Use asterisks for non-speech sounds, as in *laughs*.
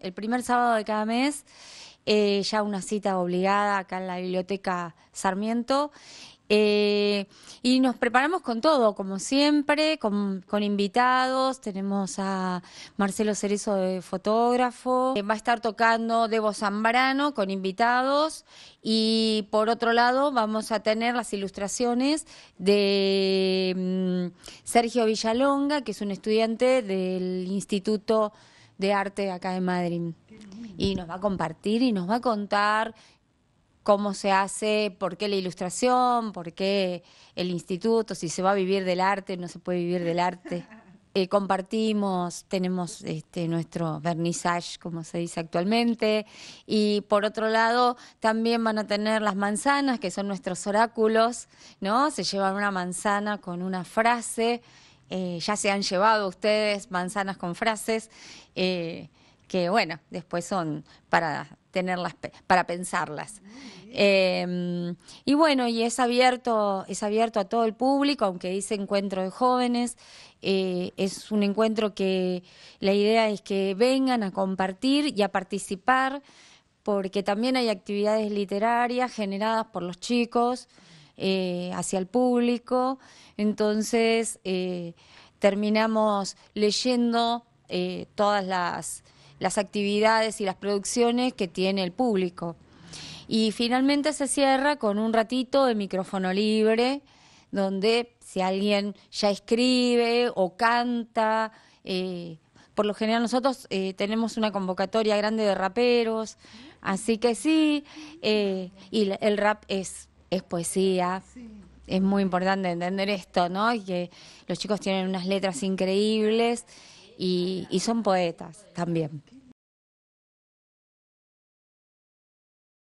el primer sábado de cada mes, eh, ya una cita obligada acá en la biblioteca Sarmiento. Eh, y nos preparamos con todo, como siempre, con, invitados. Tenemos a Marcelo Cerezo fotógrafo. Eh, va a estar tocando Debo Zambrano con invitados. Y por otro lado, vamos a tener las ilustraciones de mm, Sergio Villalonga, que es un estudiante del Instituto de arte acá en Madrid. Y nos va a compartir y nos va a contar cómo se hace, por qué la ilustración, por qué el instituto, si se va a vivir del arte, no se puede vivir del arte. *laughs* Eh, compartimos, tenemos este, nuestro vernissage, como se dice actualmente, y por otro lado también van a tener las manzanas, que son nuestros oráculos, ¿no? Se llevan una manzana con una frase eh, ya se han llevado ustedes manzanas con frases eh, que, bueno, después son para tenerlas, para pensarlas. Em, y bueno, y es abierto, es abierto a todo el público, aunque dice encuentro de jóvenes. Eh, es un encuentro que la idea es que vengan a compartir y a participar, porque también hay actividades literarias generadas por los chicos. Eh, hacia el público. Entonces eh, terminamos leyendo eh, todas las, actividades y las producciones que tiene el público. Y finalmente se cierra con un ratito de micrófono libre, donde si alguien ya escribe o canta, por lo general nosotros tenemos una convocatoria grande de raperos, así que sí, y el rap es es poesía. Es muy importante entender esto, ¿no? Y que los chicos tienen unas letras increíbles y, y son poetas también.